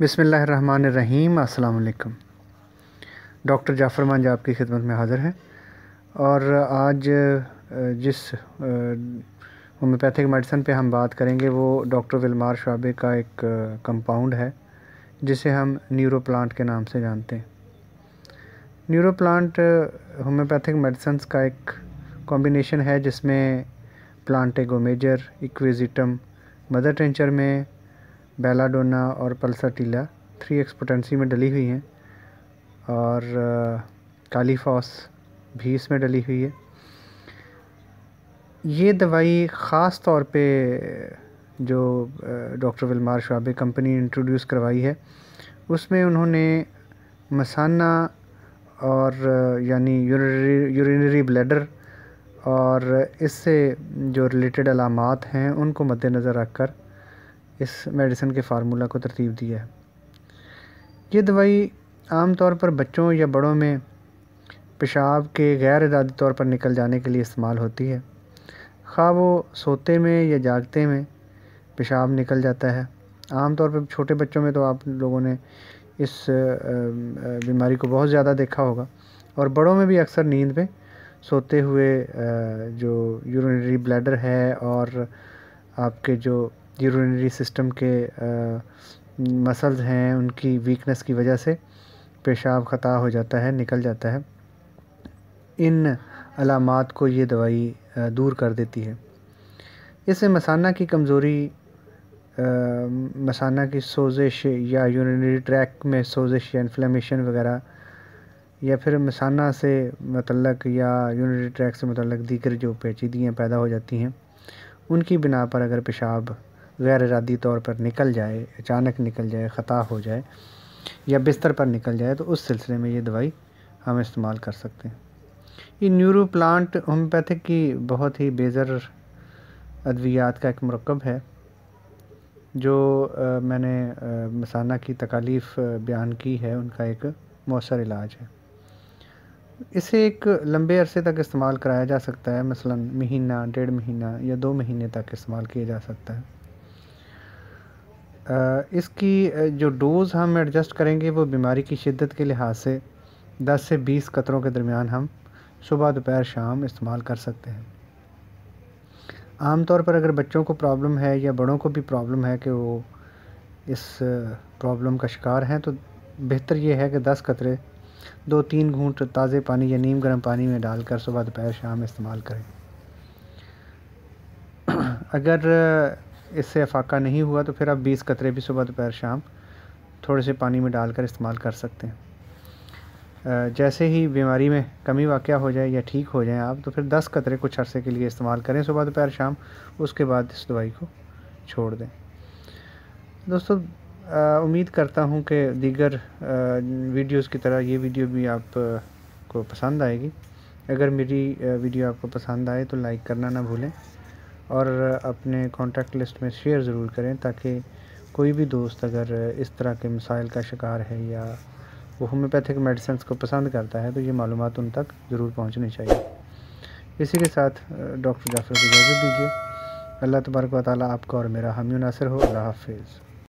बिसमीम् अल्लाम डॉक्टर जाफ़र मांझा आपकी खिदमत में हाज़िर हैं और आज जिस होम्योपैथिक मेडिसन पे हम बात करेंगे वो डॉक्टर विलमार शाबे का एक कंपाउंड है जिसे हम न्यूरो प्लांट के नाम से जानते हैं न्यूरो प्लांट होम्योपैथिक मेडिसन्स का एक कॉम्बिनेशन है जिसमें प्लांटेगोमेजर इक्विजिटम मदर टेंचर में बेलाडोना और पल्सर टीला थ्री एक्सपोटेंसी में डली हुई हैं और कालीफॉस भी इसमें डली हुई है ये दवाई ख़ास तौर पे जो doctor Willmar Schwabe company introduce करवाई है उसमें उन्होंने मसाना और यानी यूरिनरी ब्लैडर और इससे जो रिलेटेड अलामत हैं उनको मद्देनज़र रख कर इस मेडिसिन के फार्मूला को तरतीब दिया है ये दवाई आम तौर पर बच्चों या बड़ों में पेशाब के गैर इरादी तौर पर निकल जाने के लिए इस्तेमाल होती है खा वो सोते में या जागते में पेशाब निकल जाता है आम तौर पर छोटे बच्चों में तो आप लोगों ने इस बीमारी को बहुत ज़्यादा देखा होगा और बड़ों में भी अक्सर नींद में सोते हुए जो यूरिनरी ब्लैडर है और आपके जो यूरोनरी सिस्टम के मसल्स हैं उनकी वीकनेस की वजह से पेशाब ख़ता हो जाता है निकल जाता है इन अलामत को ये दवाई दूर कर देती है इससे मसाना की कमज़ोरी मसाना की सोजिश या यूरिनरी ट्रैक में सोजिश या इन्फ्लेमेशन वगैरह या फिर मसाना से मतलब या यूनिटी ट्रैक से मतलब दीगर जो पेचीदियाँ पैदा हो जाती हैं उनकी बिना पर अगर पेशाब गैर इरादी तौर पर निकल जाए अचानक निकल जाए ख़ता हो जाए या बिस्तर पर निकल जाए तो उस सिलसिले में ये दवाई हम इस्तेमाल कर सकते हैं ये न्यूरो प्लांट होम्योपैथिक की बहुत ही बेज़र अद्वियात का एक मरकब है जो आ, मैंने आ, मसाना की तकालीफ़ बयान की है उनका एक मौसर इलाज है इसे एक लंबे अरसे तक इस्तेमाल कराया जा सकता है मसलन महीना डेढ़ महीना या दो महीने तक इस्तेमाल किया जा सकता है इसकी जो डोज़ हम एडजस्ट करेंगे वो बीमारी की शिद्दत के लिहाज से 10 से 20 कतरों के दरमियान हम सुबह दोपहर शाम इस्तेमाल कर सकते हैं आम तौर पर अगर बच्चों को प्रॉब्लम है या बड़ों को भी प्रॉब्लम है कि वो इस प्रॉब्लम का शिकार हैं तो बेहतर ये है कि दस कतरे दो तीन घूंट ताज़े पानी या नीम गर्म पानी में डालकर सुबह दोपहर शाम इस्तेमाल करें अगर इससे अफाका नहीं हुआ तो फिर आप बीस कतरे भी सुबह दोपहर शाम थोड़े से पानी में डालकर इस्तेमाल कर सकते हैं जैसे ही बीमारी में कमी वाक़ हो जाए या ठीक हो जाए आप तो फिर दस कतरे कुछ अरसे के लिए इस्तेमाल करें सुबह दोपहर शाम उसके बाद इस दवाई को छोड़ दें दोस्तों उम्मीद करता हूँ कि दीगर वीडियोज़ की तरह ये वीडियो भी आप को पसंद आएगी अगर मेरी वीडियो आपको पसंद आए तो लाइक करना ना भूलें और अपने कॉन्टैक्ट लिस्ट में शेयर ज़रूर करें ताकि कोई भी दोस्त अगर इस तरह के मिसाइल का शिकार है या वो होम्योपैथिक मेडिसन्स को पसंद करता है तो ये मालूम उन तक ज़रूर पहुँचनी चाहिए इसी के साथ डॉक्टर जाफर को इजाज़त दीजिए अल्लाह तबारक वाली आपका और मेरा हमी नासर हो अल्लाह हाफिज़